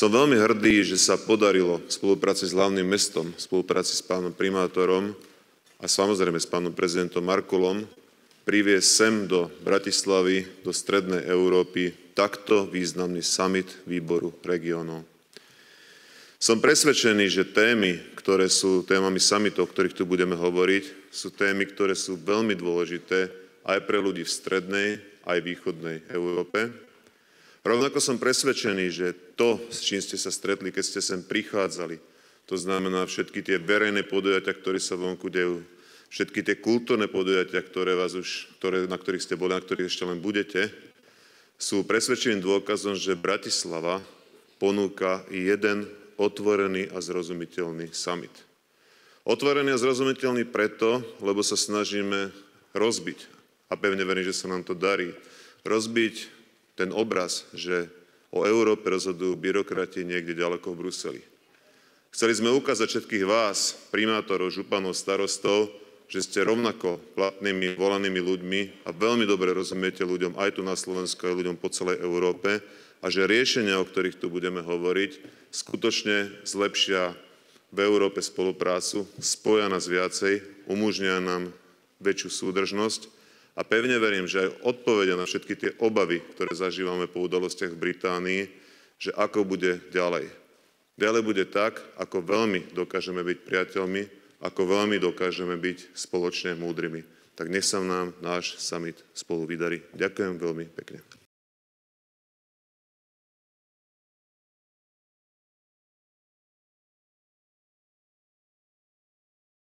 Som veľmi hrdý, že sa podarilo v spolupráci s hlavným mestom, v spolupráci s pánom primátorom a samozrejme s pánom prezidentom Markulom priviesť sem do Bratislavy, do strednej Európy, takto významný summit výboru regionov. Som presvedčený, že témy, ktoré sú témami summitov, o ktorých tu budeme hovoriť, sú témy, ktoré sú veľmi dôležité aj pre ľudí v strednej, aj východnej Európe, Rovnako som presvedčený, že to, s čím ste sa stretli, keď ste sem prichádzali, to znamená všetky tie verejné podujatia, ktoré sa vonku dejú, všetky tie kultúrne podujatia, ktoré vás už, ktoré, na ktorých ste boli, na ktorých ešte len budete, sú presvedčeným dôkazom, že Bratislava ponúka jeden otvorený a zrozumiteľný summit. Otvorený a zrozumiteľný preto, lebo sa snažíme rozbiť, a pevne verím, že sa nám to darí, rozbiť ten obraz, že o Európe rozhodujú byrokrati niekde ďaleko v Bruseli. Chceli sme ukázať všetkých vás, primátorov, županov, starostov, že ste rovnako platnými, volanými ľuďmi a veľmi dobre rozumiete ľuďom aj tu na Slovensku, aj ľuďom po celej Európe a že riešenia, o ktorých tu budeme hovoriť, skutočne zlepšia v Európe spoluprácu, spoja nás viacej, umožňuje nám väčšiu súdržnosť a pevne verím, že aj odpovede na všetky tie obavy, ktoré zažívame po udalostiach v Británii, že ako bude ďalej. Ďalej bude tak, ako veľmi dokážeme byť priateľmi, ako veľmi dokážeme byť spoločne múdrymi. Tak nech sa nám náš summit spolu vydarí. Ďakujem veľmi pekne.